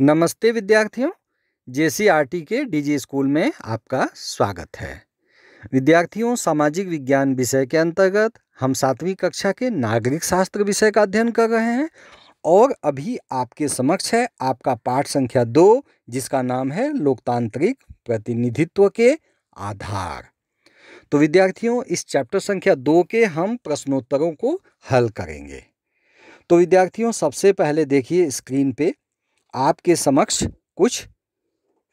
नमस्ते विद्यार्थियों जेसीआरटी के डीजी स्कूल में आपका स्वागत है विद्यार्थियों सामाजिक विज्ञान विषय के अंतर्गत हम सातवीं कक्षा के नागरिक शास्त्र विषय का अध्ययन कर रहे हैं और अभी आपके समक्ष है आपका पाठ संख्या दो जिसका नाम है लोकतांत्रिक प्रतिनिधित्व के आधार तो विद्यार्थियों इस चैप्टर संख्या दो के हम प्रश्नोत्तरों को हल करेंगे तो विद्यार्थियों सबसे पहले देखिए स्क्रीन पे आपके समक्ष कुछ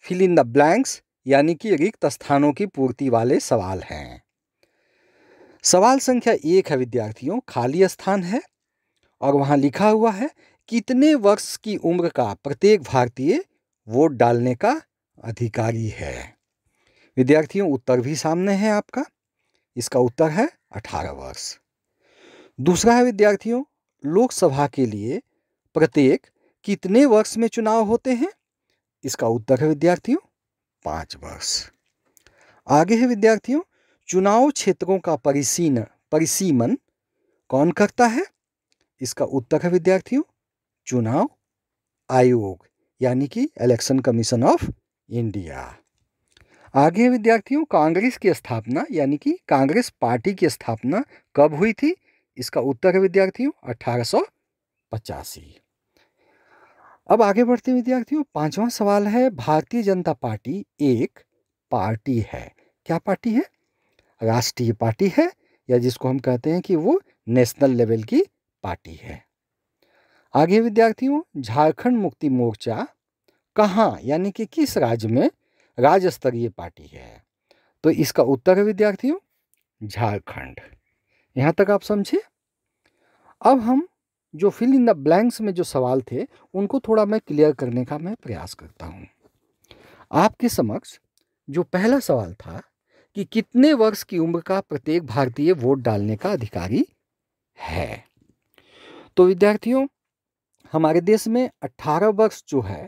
फिल इन द ब्लैंक्स यानी कि रिक्त स्थानों की पूर्ति वाले सवाल हैं सवाल संख्या एक है विद्यार्थियों खाली स्थान है और वहाँ लिखा हुआ है कितने वर्ष की उम्र का प्रत्येक भारतीय वोट डालने का अधिकारी है विद्यार्थियों उत्तर भी सामने है आपका इसका उत्तर है अठारह वर्ष दूसरा है विद्यार्थियों लोकसभा के लिए प्रत्येक कितने वर्ष में चुनाव होते हैं इसका उत्तर है विद्यार्थियों पाँच वर्ष आगे है विद्यार्थियों चुनाव क्षेत्रों का परिसीन परिसीमन कौन करता है इसका उत्तर है विद्यार्थियों चुनाव आयोग यानी कि इलेक्शन कमीशन ऑफ इंडिया आगे है विद्यार्थियों कांग्रेस की स्थापना यानी कि कांग्रेस पार्टी की स्थापना कब हुई थी इसका उत्तर है विद्यार्थियों अठारह सौ पचासी अब आगे बढ़ते विद्यार्थियों पांचवा सवाल है भारतीय जनता पार्टी एक पार्टी है क्या पार्टी है राष्ट्रीय पार्टी है या जिसको हम कहते हैं कि वो नेशनल लेवल की पार्टी है आगे विद्यार्थियों झारखंड मुक्ति मोर्चा कहाँ यानी कि किस राज्य में राज्य स्तरीय पार्टी है तो इसका उत्तर है विद्यार्थियों झारखंड यहाँ तक आप समझे अब हम जो फिल इन द ब्लैंक्स में जो सवाल थे उनको थोड़ा मैं क्लियर करने का मैं प्रयास करता हूँ आपके समक्ष जो पहला सवाल था कि कितने वर्ष की उम्र का प्रत्येक भारतीय वोट डालने का अधिकारी है तो विद्यार्थियों हमारे देश में 18 वर्ष जो है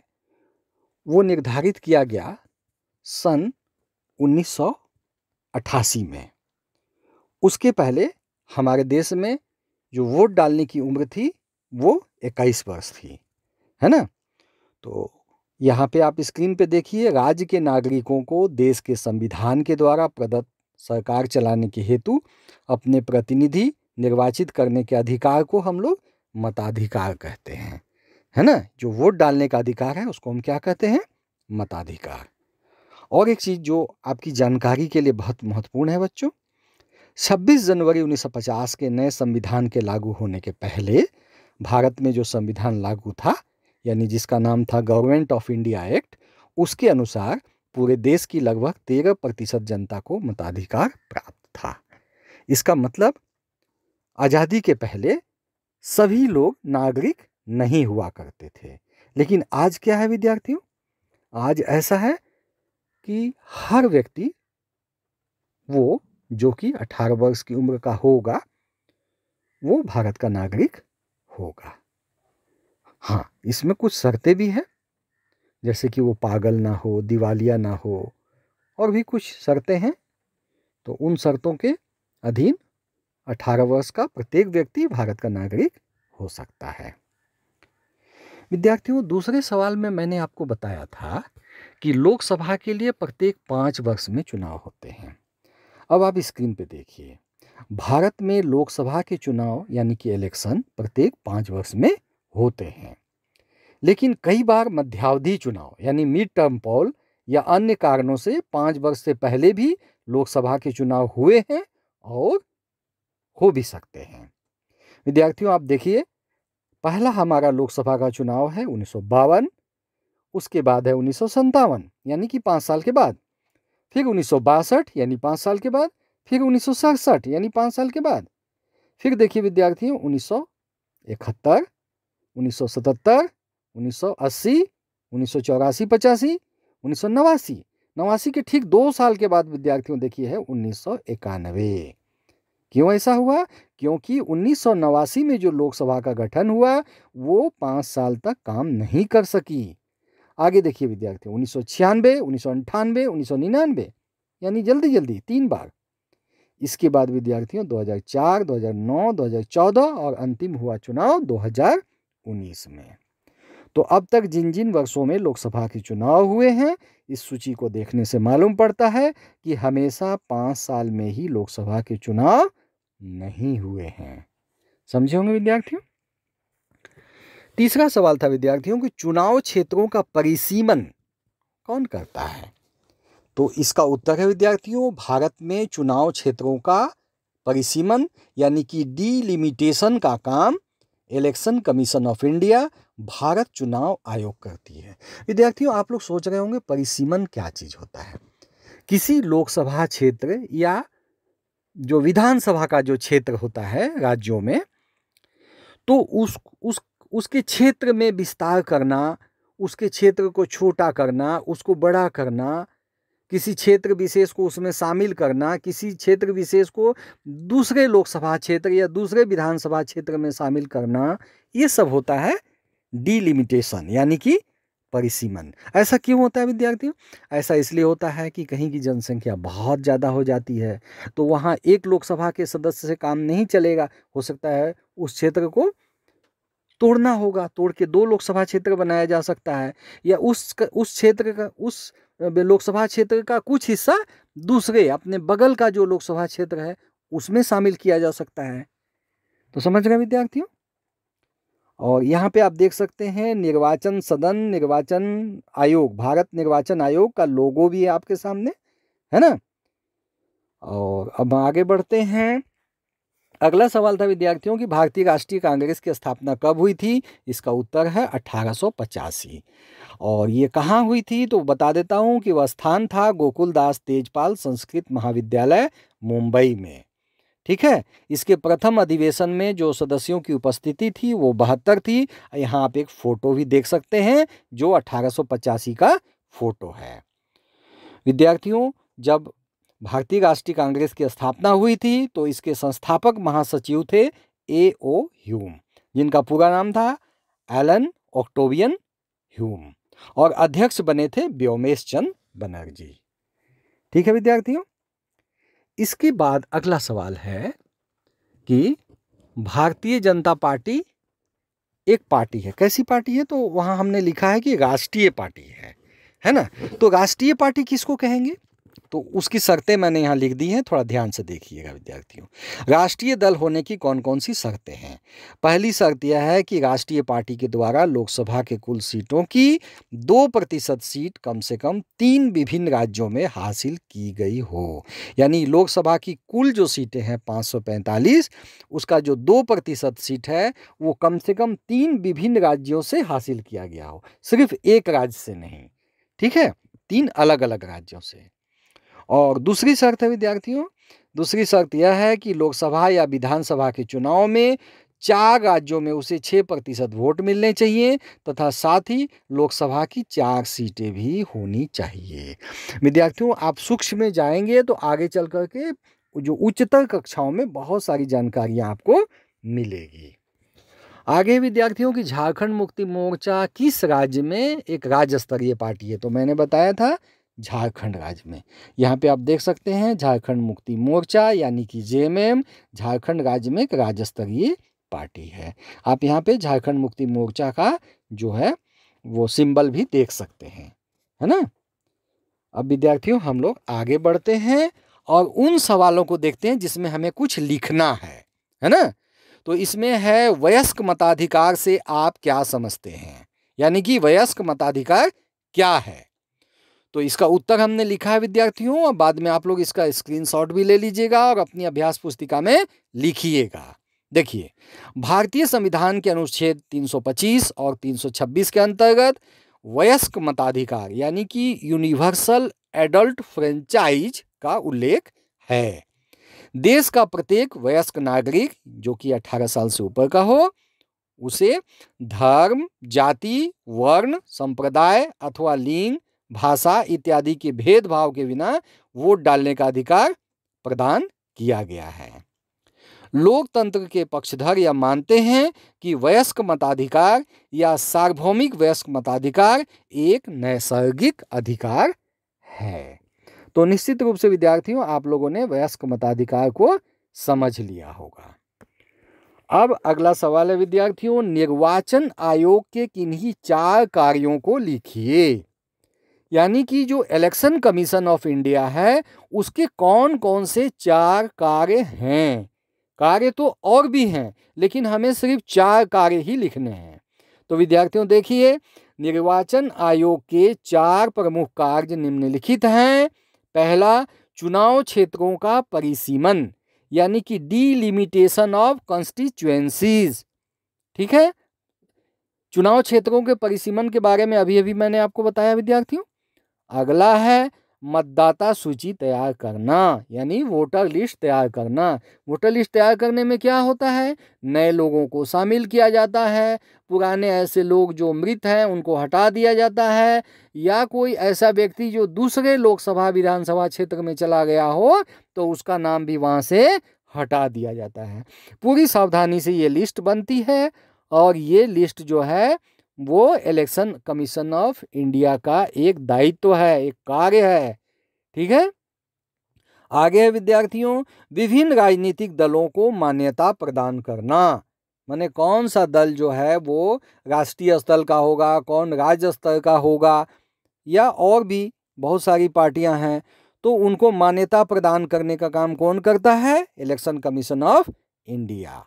वो निर्धारित किया गया सन 1988 में उसके पहले हमारे देश में जो वोट डालने की उम्र थी वो इक्कीस वर्ष थी है ना तो यहाँ पे आप स्क्रीन पे देखिए राज्य के नागरिकों को देश के संविधान के द्वारा प्रदत्त सरकार चलाने के हेतु अपने प्रतिनिधि निर्वाचित करने के अधिकार को हम लोग मताधिकार कहते हैं है ना जो वोट डालने का अधिकार है उसको हम क्या कहते हैं मताधिकार और एक चीज़ जो आपकी जानकारी के लिए बहुत महत्वपूर्ण है बच्चों 26 जनवरी 1950 के नए संविधान के लागू होने के पहले भारत में जो संविधान लागू था यानी जिसका नाम था गवर्नमेंट ऑफ इंडिया एक्ट उसके अनुसार पूरे देश की लगभग 13 प्रतिशत जनता को मताधिकार प्राप्त था इसका मतलब आज़ादी के पहले सभी लोग नागरिक नहीं हुआ करते थे लेकिन आज क्या है विद्यार्थियों आज ऐसा है कि हर व्यक्ति वो जो कि 18 वर्ष की उम्र का होगा वो भारत का नागरिक होगा हाँ इसमें कुछ शर्तें भी हैं जैसे कि वो पागल ना हो दिवालिया ना हो और भी कुछ शर्तें हैं तो उन शर्तों के अधीन 18 वर्ष का प्रत्येक व्यक्ति भारत का नागरिक हो सकता है विद्यार्थियों दूसरे सवाल में मैंने आपको बताया था कि लोकसभा के लिए प्रत्येक पाँच वर्ष में चुनाव होते हैं अब आप स्क्रीन पे देखिए भारत में लोकसभा के चुनाव यानी कि इलेक्शन प्रत्येक पाँच वर्ष में होते हैं लेकिन कई बार मध्यावधि चुनाव यानी मिड टर्म पोल या अन्य कारणों से पाँच वर्ष से पहले भी लोकसभा के चुनाव हुए हैं और हो भी सकते हैं विद्यार्थियों आप देखिए पहला हमारा लोकसभा का चुनाव है उन्नीस उसके बाद है उन्नीस यानी कि पाँच साल के बाद फिर उन्नीस यानी पाँच साल के बाद फिर उन्नीस यानी पाँच साल के बाद फिर देखिए विद्यार्थियों उन्नीस सौ इकहत्तर उन्नीस सौ सतहत्तर उन्नीस सौ अस्सी उन्नीस सौ चौरासी पचासी उन्नीस सौ नवासी नवासी के ठीक दो साल के बाद विद्यार्थियों देखिए है उन्नीस सौ इक्यानवे क्यों ऐसा हुआ क्योंकि उन्नीस सौ नवासी में जो लोकसभा का गठन हुआ वो पाँच साल तक काम नहीं कर सकी आगे देखिए विद्यार्थी उन्नीस सौ छियानवे उन्नीस सौ अंठानवे उन्नीस सौ निन्यानवे यानी जल्दी जल्दी तीन बार इसके बाद विद्यार्थियों 2004, 2009, 2014 और अंतिम हुआ चुनाव 2019 में तो अब तक जिन जिन वर्षों में लोकसभा के चुनाव हुए हैं इस सूची को देखने से मालूम पड़ता है कि हमेशा पाँच साल में ही लोकसभा के चुनाव नहीं हुए हैं समझे होंगे विद्यार्थियों तीसरा सवाल था विद्यार्थियों कि चुनाव क्षेत्रों का परिसीमन कौन करता है तो इसका उत्तर है विद्यार्थियों भारत में चुनाव क्षेत्रों का परिसीमन यानी कि डीलिमिटेशन का काम election commission of India Bharat चुनाव आयोग करती है विद्यार्थियों आप लोग सोच रहे होंगे परिसीमन क्या चीज़ होता है किसी लोकसभा क्षेत्र या जो विधानसभा का जो क्षेत्र होता है राज्यों में तो उस उस उसके क्षेत्र में विस्तार करना उसके क्षेत्र को छोटा करना उसको बड़ा करना किसी क्षेत्र विशेष को उसमें शामिल करना किसी क्षेत्र विशेष को दूसरे लोकसभा क्षेत्र या दूसरे विधानसभा क्षेत्र में शामिल करना ये सब होता है डीलिमिटेशन यानी कि परिसीमन ऐसा क्यों होता है विद्यार्थियों ऐसा इसलिए होता है कि कहीं की जनसंख्या बहुत ज़्यादा हो जाती है तो वहाँ एक लोकसभा के सदस्य से काम नहीं चलेगा हो सकता है उस क्षेत्र को तोड़ना होगा तोड़ के दो लोकसभा क्षेत्र बनाया जा सकता है या उस उस क्षेत्र का उस लोकसभा क्षेत्र का कुछ हिस्सा दूसरे अपने बगल का जो लोकसभा क्षेत्र है उसमें शामिल किया जा सकता है तो समझ रहे विद्यार्थियों और यहाँ पे आप देख सकते हैं निर्वाचन सदन निर्वाचन आयोग भारत निर्वाचन आयोग का लोगो भी है आपके सामने है ना और अब आगे बढ़ते हैं अगला सवाल था विद्यार्थियों की भारतीय राष्ट्रीय कांग्रेस की स्थापना कब हुई थी इसका उत्तर है अठारह और ये कहाँ हुई थी तो बता देता हूँ कि वह स्थान था गोकुलदास तेजपाल संस्कृत महाविद्यालय मुंबई में ठीक है इसके प्रथम अधिवेशन में जो सदस्यों की उपस्थिति थी वो बहत्तर थी यहाँ आप एक फ़ोटो भी देख सकते हैं जो अठारह का फ़ोटो है विद्यार्थियों जब भारतीय राष्ट्रीय कांग्रेस की स्थापना हुई थी तो इसके संस्थापक महासचिव थे ए ओ ह्यूम जिनका पूरा नाम था एलन ऑक्टोवियन ह्यूम और अध्यक्ष बने थे व्योमेश चंद बनर्जी ठीक है विद्यार्थियों इसके बाद अगला सवाल है कि भारतीय जनता पार्टी एक पार्टी है कैसी पार्टी है तो वहां हमने लिखा है कि राष्ट्रीय पार्टी है है ना तो राष्ट्रीय पार्टी किसको कहेंगे तो उसकी शर्तें मैंने यहाँ लिख दी हैं थोड़ा ध्यान से देखिएगा विद्यार्थियों राष्ट्रीय दल होने की कौन कौन सी शर्तें हैं पहली शर्त यह है कि राष्ट्रीय पार्टी के द्वारा लोकसभा के कुल सीटों की दो प्रतिशत सीट कम से कम तीन विभिन्न राज्यों में हासिल की गई हो यानी लोकसभा की कुल जो सीटें हैं पाँच उसका जो दो प्रतिशत सीट है वो कम से कम तीन विभिन्न राज्यों से हासिल किया गया हो सिर्फ एक राज्य से नहीं ठीक है तीन अलग अलग राज्यों से और दूसरी शर्त है विद्यार्थियों दूसरी शर्त यह है कि लोकसभा या विधानसभा के चुनाव में चार राज्यों में उसे छः प्रतिशत वोट मिलने चाहिए तथा साथ ही लोकसभा की चार सीटें भी होनी चाहिए विद्यार्थियों आप सूक्ष्म में जाएंगे तो आगे चल कर के जो उच्चतर कक्षाओं में बहुत सारी जानकारियाँ आपको मिलेगी आगे विद्यार्थियों की झारखंड मुक्ति मोर्चा किस राज्य में एक राज्य स्तरीय पार्टी है तो मैंने बताया था झारखंड राज्य में यहाँ पे आप देख सकते हैं झारखंड मुक्ति मोर्चा यानी कि जे झारखंड राज्य में एक राज्य स्तरीय पार्टी है आप यहाँ पे झारखंड मुक्ति मोर्चा का जो है वो सिंबल भी देख सकते हैं है ना अब विद्यार्थियों हम लोग आगे बढ़ते हैं और उन सवालों को देखते हैं जिसमें हमें कुछ लिखना है है ना तो इसमें है वयस्क मताधिकार से आप क्या समझते हैं यानी कि वयस्क मताधिकार क्या है तो इसका उत्तर हमने लिखा है विद्यार्थियों और बाद में आप लोग इसका स्क्रीनशॉट भी ले लीजिएगा और अपनी अभ्यास पुस्तिका में लिखिएगा देखिए भारतीय संविधान के अनुच्छेद 325 और 326 के अंतर्गत वयस्क मताधिकार यानी कि यूनिवर्सल एडल्ट फ्रेंचाइज का उल्लेख है देश का प्रत्येक वयस्क नागरिक जो कि 18 साल से ऊपर का हो उसे धर्म जाति वर्ण संप्रदाय अथवा लिंग भाषा इत्यादि के भेदभाव के बिना वोट डालने का अधिकार प्रदान किया गया है लोकतंत्र के पक्षधर यह मानते हैं कि वयस्क मताधिकार या सार्वभौमिक वयस्क मताधिकार एक नैसर्गिक अधिकार है तो निश्चित रूप से विद्यार्थियों आप लोगों ने वयस्क मताधिकार को समझ लिया होगा अब अगला सवाल है विद्यार्थियों निर्वाचन आयोग के किन्हीं चार कार्यों को लिखिए यानी कि जो इलेक्शन कमीशन ऑफ इंडिया है उसके कौन कौन से चार कार्य हैं कार्य तो और भी हैं लेकिन हमें सिर्फ चार कार्य ही लिखने हैं तो विद्यार्थियों देखिए निर्वाचन आयोग के चार प्रमुख कार्य निम्नलिखित हैं पहला चुनाव क्षेत्रों का परिसीमन यानी कि डीलिमिटेशन ऑफ कॉन्स्टिट्युएंसीज ठीक है चुनाव क्षेत्रों के परिसीमन के बारे में अभी अभी मैंने आपको बताया विद्यार्थियों अगला है मतदाता सूची तैयार करना यानी वोटर लिस्ट तैयार करना वोटर लिस्ट तैयार करने में क्या होता है नए लोगों को शामिल किया जाता है पुराने ऐसे लोग जो मृत हैं उनको हटा दिया जाता है या कोई ऐसा व्यक्ति जो दूसरे लोकसभा विधानसभा क्षेत्र में चला गया हो तो उसका नाम भी वहाँ से हटा दिया जाता है पूरी सावधानी से ये लिस्ट बनती है और ये लिस्ट जो है वो इलेक्शन कमीशन ऑफ इंडिया का एक दायित्व है एक कार्य है ठीक है आगे है विद्यार्थियों विभिन्न राजनीतिक दलों को मान्यता प्रदान करना माने कौन सा दल जो है वो राष्ट्रीय स्तर का होगा कौन राज्य स्तर का होगा या और भी बहुत सारी पार्टियां हैं तो उनको मान्यता प्रदान करने का काम कौन करता है इलेक्शन कमीशन ऑफ इंडिया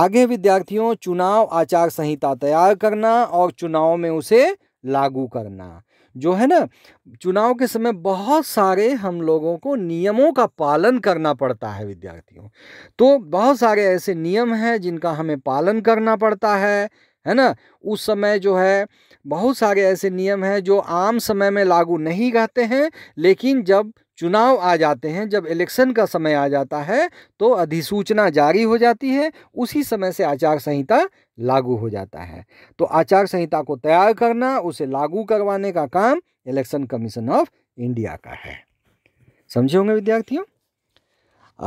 आगे विद्यार्थियों चुनाव आचार संहिता तैयार करना और चुनाव में उसे लागू करना जो है ना चुनाव के समय बहुत सारे हम लोगों को नियमों का पालन करना पड़ता है विद्यार्थियों तो बहुत सारे ऐसे नियम हैं जिनका हमें पालन करना पड़ता है है ना उस समय जो है बहुत सारे ऐसे नियम हैं जो आम समय में लागू नहीं रहते हैं लेकिन जब चुनाव आ जाते हैं जब इलेक्शन का समय आ जाता है तो अधिसूचना जारी हो जाती है उसी समय से आचार संहिता लागू हो जाता है तो आचार संहिता को तैयार करना उसे लागू करवाने का काम इलेक्शन कमीशन ऑफ इंडिया का है समझे होंगे विद्यार्थियों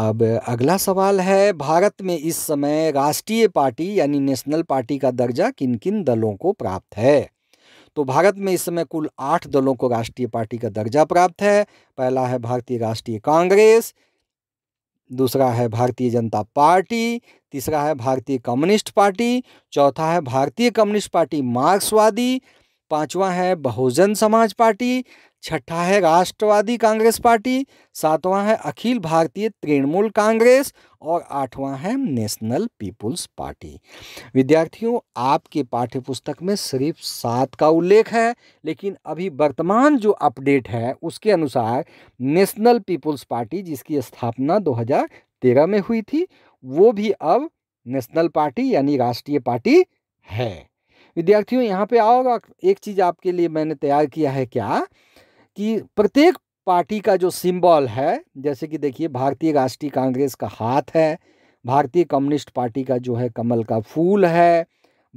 अब अगला सवाल है भारत में इस समय राष्ट्रीय पार्टी यानी नेशनल पार्टी का दर्जा किन किन दलों को प्राप्त है तो भारत में इस समय कुल आठ दलों को राष्ट्रीय पार्टी का दर्जा प्राप्त है पहला है भारतीय राष्ट्रीय कांग्रेस दूसरा है भारतीय जनता पार्टी तीसरा है भारतीय कम्युनिस्ट पार्टी चौथा है भारतीय कम्युनिस्ट पार्टी मार्क्सवादी पांचवा है बहुजन समाज पार्टी छठा है राष्ट्रवादी कांग्रेस पार्टी सातवां है अखिल भारतीय तृणमूल कांग्रेस और आठवां है नेशनल पीपुल्स पार्टी विद्यार्थियों आपके पाठ्य पुस्तक में सिर्फ सात का उल्लेख है लेकिन अभी वर्तमान जो अपडेट है उसके अनुसार नेशनल पीपुल्स पार्टी जिसकी स्थापना 2013 में हुई थी वो भी अब नेशनल पार्टी यानी राष्ट्रीय पार्टी है विद्यार्थियों यहाँ पे आओ एक चीज़ आपके लिए मैंने तैयार किया है क्या कि प्रत्येक पार्टी का जो सिंबल है जैसे कि देखिए भारतीय राष्ट्रीय कांग्रेस का हाथ है भारतीय कम्युनिस्ट पार्टी का जो है कमल का फूल है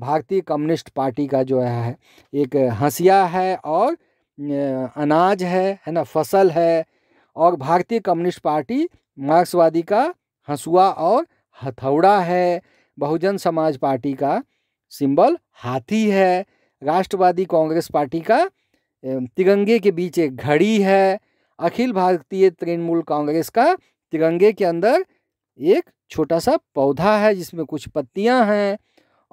भारतीय कम्युनिस्ट पार्टी का जो है एक हंसिया है और अनाज है है ना फसल है और भारतीय कम्युनिस्ट पार्टी मार्क्सवादी का हंसुआ और हथौड़ा है बहुजन समाज पार्टी का सिंबल हाथी है राष्ट्रवादी कांग्रेस पार्टी का तिरंगे के बीच एक घड़ी है अखिल भारतीय तृणमूल कांग्रेस का तिरंगे के अंदर एक छोटा सा पौधा है जिसमें कुछ पत्तियां हैं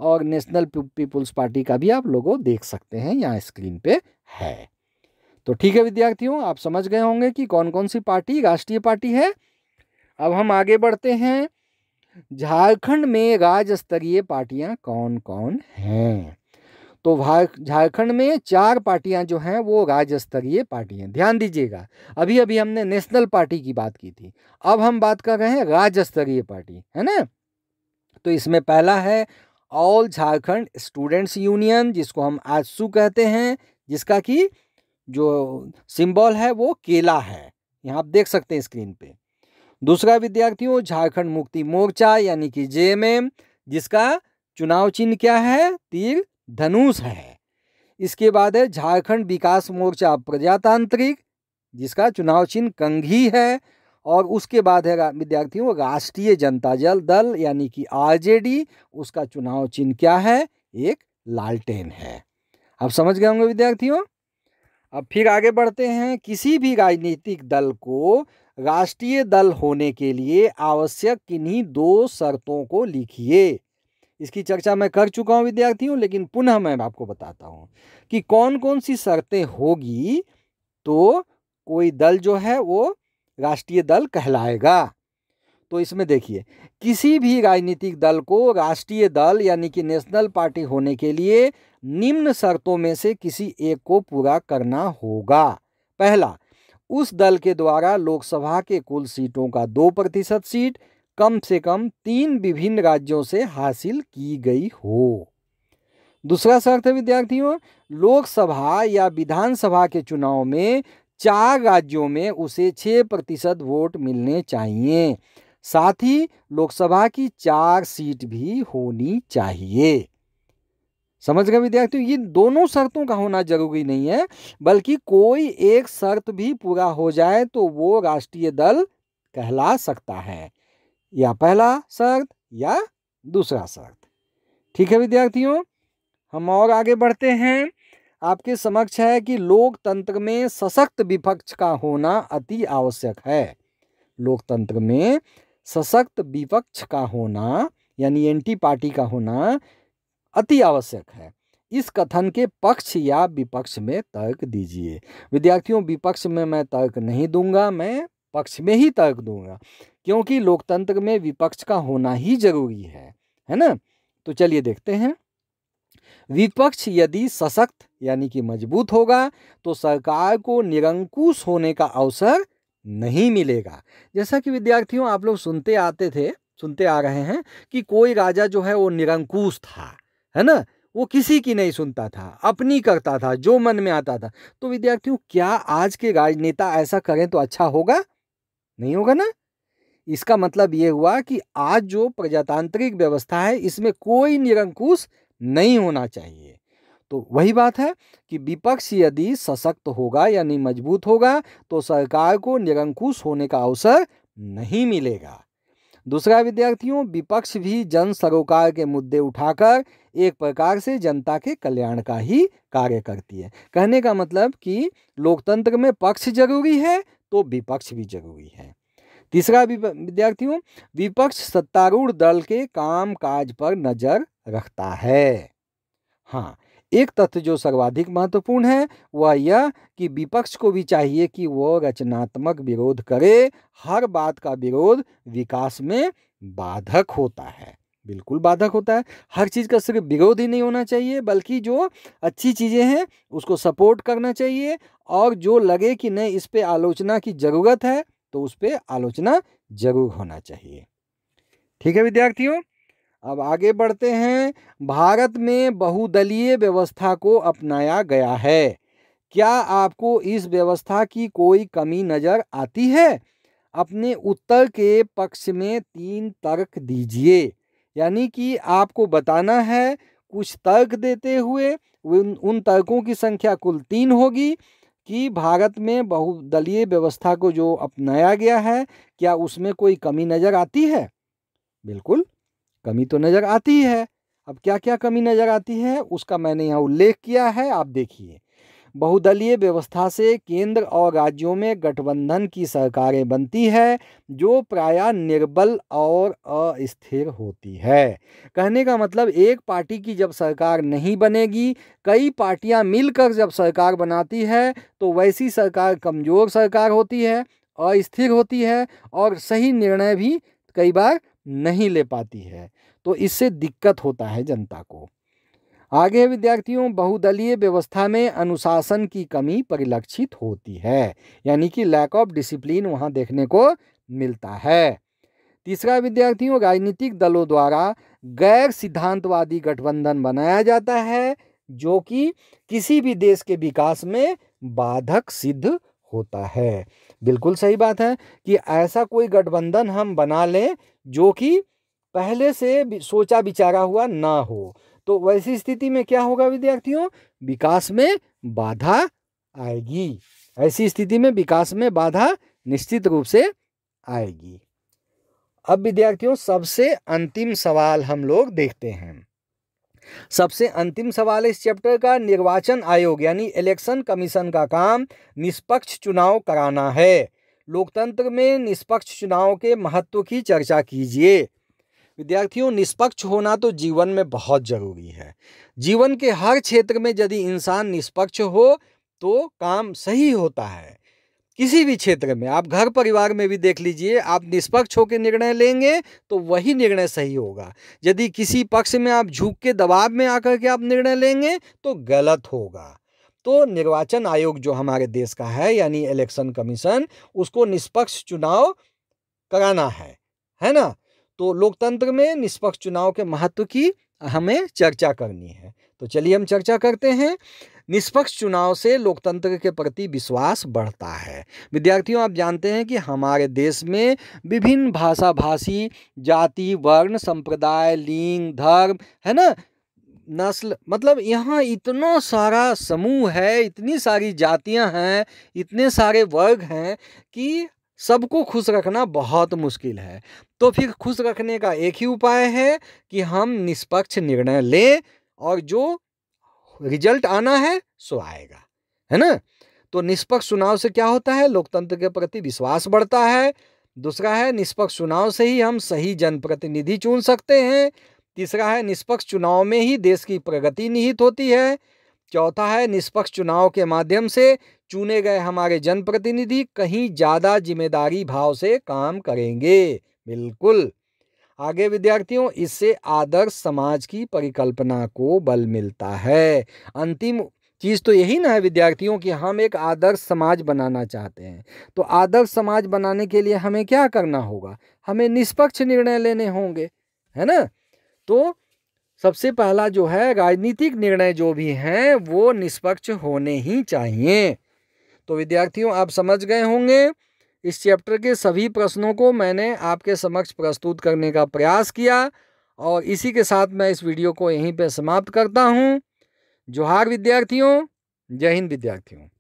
और नेशनल पीपुल्स पार्टी का भी आप लोगों देख सकते हैं यहाँ स्क्रीन पे है तो ठीक है विद्यार्थियों आप समझ गए होंगे कि कौन कौन सी पार्टी राष्ट्रीय पार्टी है अब हम आगे बढ़ते हैं झारखंड में राज्य स्तरीय पार्टियाँ कौन कौन हैं तो झारखंड में चार पार्टियां जो हैं वो राज्य स्तरीय पार्टियाँ ध्यान दीजिएगा अभी अभी हमने नेशनल पार्टी की बात की थी अब हम बात कर रहे हैं राज्य स्तरीय पार्टी है ना तो इसमें पहला है ऑल झारखंड स्टूडेंट्स यूनियन जिसको हम आजसू कहते हैं जिसका कि जो सिंबल है वो केला है यहाँ आप देख सकते हैं स्क्रीन पे दूसरा विद्यार्थियों झारखंड मुक्ति मोर्चा यानी कि जेएमएम जिसका चुनाव चिन्ह क्या है तीर धनुष है इसके बाद है झारखंड विकास मोर्चा प्रजातांत्रिक जिसका चुनाव चिन्ह कंघी है और उसके बाद है विद्यार्थियों राष्ट्रीय जनता जल दल यानी कि आरजेडी उसका चुनाव चिन्ह क्या है एक लालटेन है अब समझ गए होंगे विद्यार्थियों अब फिर आगे बढ़ते हैं किसी भी राजनीतिक दल को राष्ट्रीय दल होने के लिए आवश्यक किन्हीं दो शर्तों को लिखिए इसकी चर्चा मैं कर चुका हूँ विद्यार्थियों लेकिन पुनः मैं आपको बताता हूँ कि कौन कौन सी शर्तें होगी तो कोई दल जो है वो राष्ट्रीय दल कहलाएगा तो इसमें देखिए किसी भी राजनीतिक दल को राष्ट्रीय दल यानी कि नेशनल पार्टी होने के लिए निम्न शर्तों में से किसी एक को पूरा करना होगा पहला उस दल के द्वारा लोकसभा के कुल सीटों का दो प्रतिशत सीट कम से कम तीन विभिन्न राज्यों से हासिल की गई हो दूसरा शर्त है विद्यार्थियों लोकसभा या विधानसभा के चुनाव में चार राज्यों में उसे छः प्रतिशत वोट मिलने चाहिए साथ ही लोकसभा की चार सीट भी होनी चाहिए समझ गए विद्यार्थियों ये दोनों शर्तों का होना जरूरी नहीं है बल्कि कोई एक शर्त भी पूरा हो जाए तो वो राष्ट्रीय दल कहला सकता है या पहला शर्त या दूसरा शर्त ठीक है विद्यार्थियों हम और आगे बढ़ते हैं आपके समक्ष है कि लोकतंत्र में सशक्त विपक्ष का होना अति आवश्यक है लोकतंत्र में सशक्त विपक्ष का होना यानी एंटी पार्टी का होना अति आवश्यक है इस कथन के पक्ष या विपक्ष में तर्क दीजिए विद्यार्थियों विपक्ष में मैं तर्क नहीं दूंगा मैं पक्ष में ही तर्क दूंगा क्योंकि लोकतंत्र में विपक्ष का होना ही जरूरी है है ना तो चलिए देखते हैं विपक्ष यदि सशक्त यानी कि मजबूत होगा तो सरकार को निरंकुश होने का अवसर नहीं मिलेगा जैसा कि विद्यार्थियों आप लोग सुनते आते थे सुनते आ रहे हैं कि कोई राजा जो है वो निरंकुश था है ना वो किसी की नहीं सुनता था अपनी करता था जो मन में आता था तो विद्यार्थियों क्या आज के राजनेता ऐसा करें तो अच्छा होगा नहीं होगा ना इसका मतलब ये हुआ कि आज जो प्रजातांत्रिक व्यवस्था है इसमें कोई निरंकुश नहीं होना चाहिए तो वही बात है कि विपक्ष यदि सशक्त होगा यानी मजबूत होगा तो सरकार को निरंकुश होने का अवसर नहीं मिलेगा दूसरा विद्यार्थियों विपक्ष भी जन सरोकार के मुद्दे उठाकर एक प्रकार से जनता के कल्याण का ही कार्य करती है कहने का मतलब कि लोकतंत्र में पक्ष जरूरी है तो विपक्ष भी जरूरी है तीसरा विद्यार्थियों विपक्ष सत्तारूढ़ दल के काम काज पर नज़र रखता है हाँ एक तथ्य जो सर्वाधिक महत्वपूर्ण है वह यह कि विपक्ष को भी चाहिए कि वो रचनात्मक विरोध करे हर बात का विरोध विकास में बाधक होता है बिल्कुल बाधक होता है हर चीज़ का सिर्फ विरोध ही नहीं होना चाहिए बल्कि जो अच्छी चीज़ें हैं उसको सपोर्ट करना चाहिए और जो लगे कि नहीं इस पर आलोचना की ज़रूरत है तो उस पर आलोचना जरूर होना चाहिए ठीक है विद्यार्थियों अब आगे बढ़ते हैं भारत में बहुदलीय व्यवस्था को अपनाया गया है क्या आपको इस व्यवस्था की कोई कमी नज़र आती है अपने उत्तर के पक्ष में तीन तर्क दीजिए यानी कि आपको बताना है कुछ तर्क देते हुए उन उन तर्कों की संख्या कुल तीन होगी कि भारत में बहुदलीय व्यवस्था को जो अपनाया गया है क्या उसमें कोई कमी नज़र आती है बिल्कुल कमी तो नज़र आती है अब क्या क्या कमी नज़र आती है उसका मैंने यहाँ उल्लेख किया है आप देखिए बहुदलीय व्यवस्था से केंद्र और राज्यों में गठबंधन की सरकारें बनती है जो प्रायः निर्बल और अस्थिर होती है कहने का मतलब एक पार्टी की जब सरकार नहीं बनेगी कई पार्टियां मिलकर जब सरकार बनाती है तो वैसी सरकार कमज़ोर सरकार होती है अस्थिर होती है और सही निर्णय भी कई बार नहीं ले पाती है तो इससे दिक्कत होता है जनता को आगे विद्यार्थियों बहुदलीय व्यवस्था में अनुशासन की कमी परिलक्षित होती है यानी कि लैक ऑफ डिसिप्लिन वहाँ देखने को मिलता है तीसरा विद्यार्थियों राजनीतिक दलों द्वारा गैर सिद्धांतवादी गठबंधन बनाया जाता है जो कि किसी भी देश के विकास में बाधक सिद्ध होता है बिल्कुल सही बात है कि ऐसा कोई गठबंधन हम बना लें जो कि पहले से सोचा विचारा हुआ ना हो तो वैसी स्थिति में क्या होगा विद्यार्थियों विकास में बाधा आएगी ऐसी स्थिति में विकास में बाधा निश्चित रूप से आएगी अब विद्यार्थियों सबसे अंतिम सवाल हम लोग देखते हैं सबसे अंतिम सवाल इस चैप्टर का निर्वाचन आयोग यानी इलेक्शन कमीशन का काम निष्पक्ष चुनाव कराना है लोकतंत्र में निष्पक्ष चुनाव के महत्व की चर्चा कीजिए विद्यार्थियों निष्पक्ष होना तो जीवन में बहुत ज़रूरी है जीवन के हर क्षेत्र में यदि इंसान निष्पक्ष हो तो काम सही होता है किसी भी क्षेत्र में आप घर परिवार में भी देख लीजिए आप निष्पक्ष होकर निर्णय लेंगे तो वही निर्णय सही होगा यदि किसी पक्ष में आप झुक के दबाव में आकर के आप निर्णय लेंगे तो गलत होगा तो निर्वाचन आयोग जो हमारे देश का है यानी इलेक्शन कमीशन उसको निष्पक्ष चुनाव कराना है है ना तो लोकतंत्र में निष्पक्ष चुनाव के महत्व की हमें चर्चा करनी है तो चलिए हम चर्चा करते हैं निष्पक्ष चुनाव से लोकतंत्र के प्रति विश्वास बढ़ता है विद्यार्थियों आप जानते हैं कि हमारे देश में विभिन्न भाषा भाषी जाति वर्ण संप्रदाय लिंग धर्म है ना नस्ल मतलब यहाँ इतना सारा समूह है इतनी सारी जातियाँ हैं इतने सारे वर्ग हैं कि सबको खुश रखना बहुत मुश्किल है तो फिर खुश रखने का एक ही उपाय है कि हम निष्पक्ष निर्णय लें और जो रिजल्ट आना है सो आएगा है ना तो निष्पक्ष चुनाव से क्या होता है लोकतंत्र के प्रति विश्वास बढ़ता है दूसरा है निष्पक्ष चुनाव से ही हम सही जनप्रतिनिधि चुन सकते हैं तीसरा है निष्पक्ष चुनाव में ही देश की प्रगति निहित होती है चौथा है निष्पक्ष चुनाव के माध्यम से चुने गए हमारे जनप्रतिनिधि कहीं ज़्यादा जिम्मेदारी भाव से काम करेंगे बिल्कुल आगे विद्यार्थियों इससे आदर्श समाज की परिकल्पना को बल मिलता है अंतिम चीज़ तो यही ना है विद्यार्थियों कि हम एक आदर्श समाज बनाना चाहते हैं तो आदर्श समाज बनाने के लिए हमें क्या करना होगा हमें निष्पक्ष निर्णय लेने होंगे है ना तो सबसे पहला जो है राजनीतिक निर्णय जो भी हैं वो निष्पक्ष होने ही चाहिए तो विद्यार्थियों आप समझ गए होंगे इस चैप्टर के सभी प्रश्नों को मैंने आपके समक्ष प्रस्तुत करने का प्रयास किया और इसी के साथ मैं इस वीडियो को यहीं पर समाप्त करता हूँ जोहार विद्यार्थियों जय हिंद विद्यार्थियों